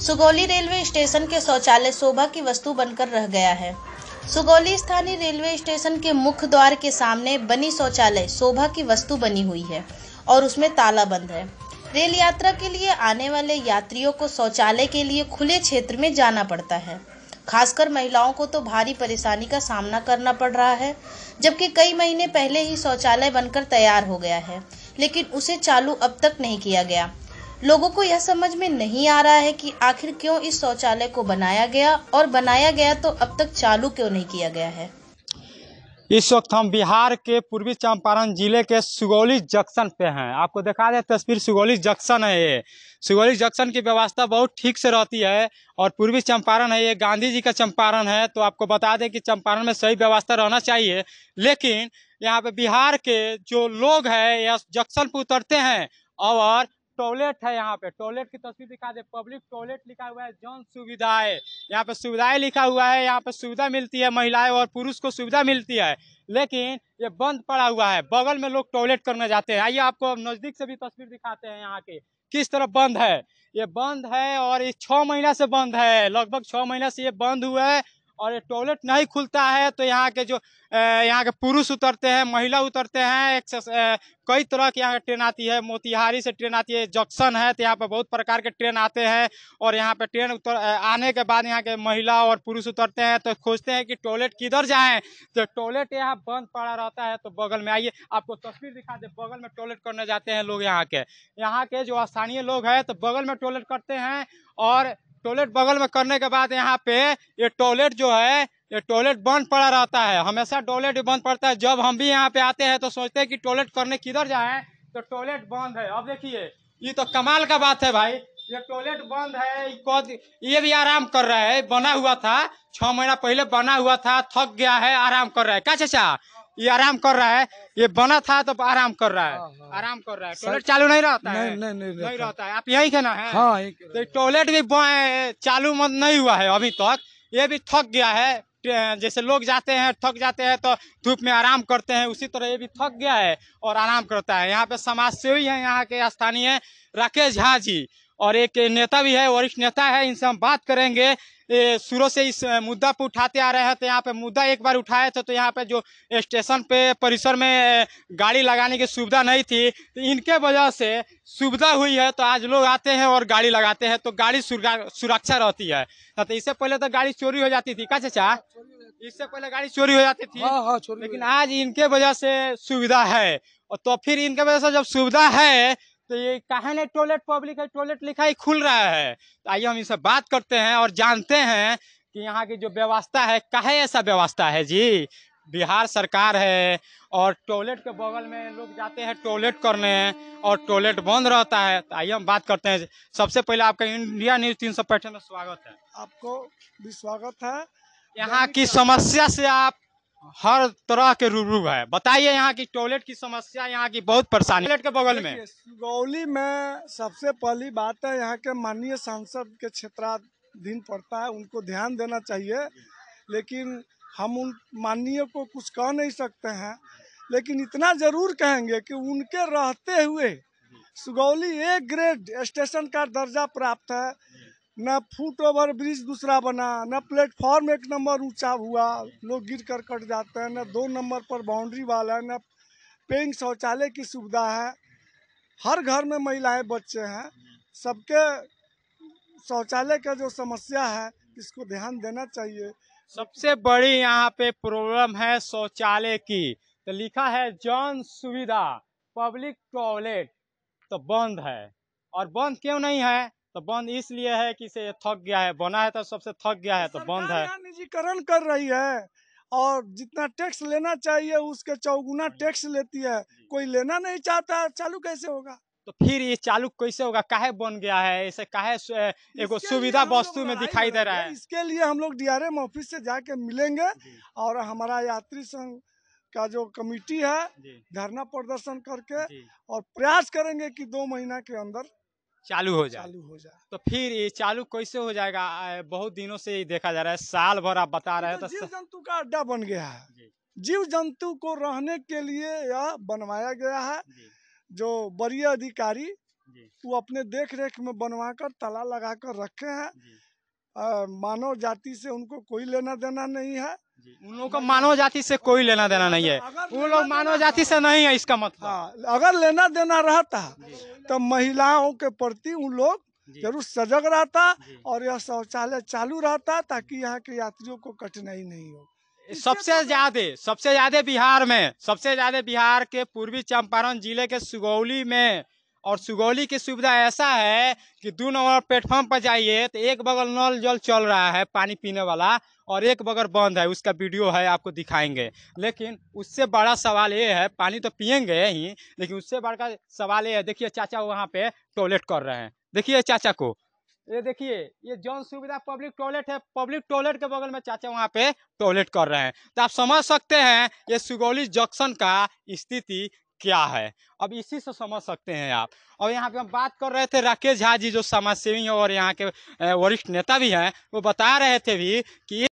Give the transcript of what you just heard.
Sugauli railway station के शौचालय शोभा की वस्तु बनकर रह गया है सुगौली स्थानीय रेलवे स्टेशन के मुख्य द्वार के सामने बनी शौचालय शोभा की वस्तु बनी हुई है और उसमें ताला बंद है रेल यात्रा के लिए आने वाले यात्रियों को शौचालय के लिए खुले क्षेत्र में जाना पड़ता है खासकर महिलाओं को तो भारी परेशानी का सामना करना पड़ रहा है जबकि कई महीने पहले ही शौचालय बनकर तैयार हो गया है लेकिन उसे चालू अब तक नहीं किया गया लोगों को यह समझ में नहीं आ रहा है कि आखिर क्यों इस शौचालय को बनाया गया और बनाया गया तो अब तक चालू क्यों नहीं किया गया है इस वक्त हम बिहार के पूर्वी चंपारण जिले के सुगौली जंक्शन पे हैं आपको दिखा दें तस्वीर सुगौली जंक्शन है ये सुगौली जंक्शन की व्यवस्था बहुत ठीक से रहती है और पूर्वी चंपारण है ये गांधी जी का चंपारण है तो आपको बता दें कि चंपारण में सही व्यवस्था रहना चाहिए लेकिन यहाँ पे बिहार के जो लोग हैं या जंक्शन पर उतरते हैं और टॉयलेट है यहाँ पे टॉयलेट की तस्वीर दिखा दे पब्लिक टॉयलेट लिखा हुआ है जन सुविधाएं यहाँ पे सुविधाएं लिखा हुआ है यहाँ पे सुविधा मिलती है महिलाएं और पुरुष को सुविधा मिलती है लेकिन ये बंद पड़ा हुआ है बगल में लोग टॉयलेट करने जाते हैं आइए आपको नजदीक से भी तस्वीर दिखाते हैं यहाँ के किस तरह बंद है ये बंद है और ये छह महीना से बंद है लगभग छह महीना से ये बंद हुआ है और ये टॉयलेट नहीं खुलता है तो यहाँ के जो यहाँ के पुरुष उतरते हैं महिला उतरते हैं एक कई तरह के यहाँ ट्रेन आती है मोतिहारी से ट्रेन आती है जंक्शन है तो यहाँ पर बहुत प्रकार के ट्रेन आते हैं और यहाँ पर ट्रेन उतर आने के बाद यहाँ के महिला और पुरुष उतरते हैं तो खोजते हैं कि टॉयलेट किधर जाएँ तो टॉयलेट यहाँ बंद पड़ा रहता है तो बगल में आइए आपको तस्वीर दिखा दे बगल में टॉयलेट करने जाते हैं लोग यहाँ के यहाँ के जो स्थानीय लोग हैं तो बगल में टॉयलेट करते हैं और टॉयलेट बगल में करने के बाद यहाँ पे ये टॉयलेट जो है ये टॉयलेट बंद पड़ा रहता है हमेशा टॉयलेट बंद पड़ता है जब हम भी यहाँ पे आते हैं तो सोचते हैं कि टॉयलेट करने किधर जाए तो टॉयलेट बंद है अब देखिए ये तो कमाल का बात है भाई ये टॉयलेट बंद है ये भी आराम कर रहा है बना हुआ था छह महीना पहले बना हुआ था थक गया है आराम कर रहा है क्या चाचा ये आराम कर रहा है ये बना था तो आराम कर रहा है हाँ, हाँ। आराम कर रहा है टॉयलेट चालू नहीं रहता है नहीं नहीं नहीं, रहता है आप यही के ना है हाँ, तो टॉयलेट भी चालू मत नहीं हुआ है अभी तक ये भी थक गया है जैसे लोग जाते हैं थक जाते हैं तो धूप में आराम करते हैं उसी तरह ये भी थक गया है और आराम करता है यहाँ पे समाज सेवी है यहाँ के स्थानीय राकेश झा जी और एक नेता भी है वरिष्ठ नेता है इनसे हम बात करेंगे शुरू से इस मुद्दा पर उठाते आ रहे हैं तो यहाँ पे मुद्दा एक बार उठाए थे तो यहाँ पे जो स्टेशन पे परिसर में गाड़ी लगाने की सुविधा नहीं थी तो इनके वजह से सुविधा हुई है तो आज लोग आते हैं और गाड़ी लगाते हैं तो गाड़ी सुरक्षा रहती है हाँ, तो इससे पहले तो गाड़ी चोरी हो जाती थी क्या चाचा हाँ, इससे पहले गाड़ी चोरी हो जाती थी हाँ, हाँ, लेकिन आज इनके वजह से सुविधा है और तो फिर इनके वजह से जब सुविधा है तो ये कहा नहीं टॉयलेट पब्लिक है टॉयलेट लिखा ही खुल रहा है तो आइए हम इनसे बात करते हैं और जानते हैं कि यहाँ की जो व्यवस्था है कहे ऐसा व्यवस्था है जी बिहार सरकार है और टॉयलेट के बगल में लोग जाते हैं टॉयलेट करने और टॉयलेट बंद रहता है तो आइए हम बात करते हैं सबसे पहले आपका इंडिया न्यूज तीन सौ में स्वागत है आपको भी स्वागत है यहाँ की समस्या से आप हर तरह के रूबरू है बताइए यहाँ की टॉयलेट की समस्या यहाँ की बहुत परेशानी टॉयलेट के बगल में सुगौली में सबसे पहली बात है यहाँ के माननीय सांसद के क्षेत्राधीन पड़ता है उनको ध्यान देना चाहिए लेकिन हम उन माननीय को कुछ कह नहीं सकते हैं लेकिन इतना जरूर कहेंगे कि उनके रहते हुए सुगौली ए ग्रेड स्टेशन का दर्जा प्राप्त है न फुट ओवर ब्रिज दूसरा बना न प्लेटफॉर्म एक नंबर ऊंचा हुआ लोग गिर कर कट जाते हैं न दो नंबर पर बाउंड्री वाला है न पेंग शौचालय की सुविधा है हर घर में महिलाएं बच्चे हैं सबके शौचालय का जो समस्या है इसको ध्यान देना चाहिए सबसे बड़ी यहाँ पे प्रॉब्लम है शौचालय की तो लिखा है जन सुविधा पब्लिक टॉयलेट तो बंद है और बंद क्यों नहीं है तो बंद इसलिए है कि से थक गया है बना है तो सबसे थक गया है तो बंद है निजीकरण कर रही है और जितना टैक्स लेना चाहिए उसके चौगुना हाँ टैक्स लेती है कोई लेना नहीं चाहता चालू कैसे होगा तो फिर ये चालू कैसे होगा काहे बन गया है ऐसे काहे एगो सुविधा वस्तु में दिखाई दे रहा है इसके लिए हम लोग डीआरएम ऑफिस से जाके मिलेंगे और हमारा यात्री संघ का जो कमेटी है धरना प्रदर्शन करके और प्रयास करेंगे कि दो महीना के अंदर चालू हो जाए चालू हो जाए तो फिर ये चालू कैसे हो जाएगा बहुत दिनों से ये देखा जा रहा है साल भर आप बता रहे हो तो जीव जंतु का अड्डा बन गया है जीव जंतु को रहने के लिए यह बनवाया गया है जो बड़ी अधिकारी वो अपने देख रेख में बनवा कर ताला लगा कर रखे हैं मानव जाति से उनको कोई लेना देना नहीं है उन लोगों को मानव जाति से कोई लेना देना नहीं है उन लोग मानव जाति से नहीं है इसका मतलब हाँ अगर लेना देना रहता तो महिलाओं के प्रति उन लोग जरूर सजग रहता और यह शौचालय चालू रहता ताकि यहाँ के यात्रियों को कठिनाई नहीं हो सबसे तो ज्यादा सबसे ज्यादा बिहार में सबसे ज्यादा बिहार के पूर्वी चंपारण जिले के सुगौली में और सुगौली की सुविधा ऐसा है कि दो नंबर प्लेटफॉर्म पर जाइए तो एक बगल नल जल चल रहा है पानी पीने वाला और एक बगल बंद है उसका वीडियो है आपको दिखाएंगे लेकिन उससे बड़ा सवाल ये है पानी तो पियेंगे ही लेकिन उससे बड़ा सवाल ये है देखिए चाचा वहाँ पे टॉयलेट कर रहे हैं देखिए चाचा को ये देखिए ये जौन सुविधा पब्लिक टॉयलेट है पब्लिक टॉयलेट के बगल में चाचा वहाँ पे टॉयलेट कर रहे हैं तो आप समझ सकते हैं ये सुगौली जंक्शन का स्थिति क्या है अब इसी से समझ सकते हैं आप और यहाँ पे हम बात कर रहे थे राकेश झा जी जो समाजसेवी हैं और यहाँ के वरिष्ठ नेता भी हैं वो बता रहे थे भी कि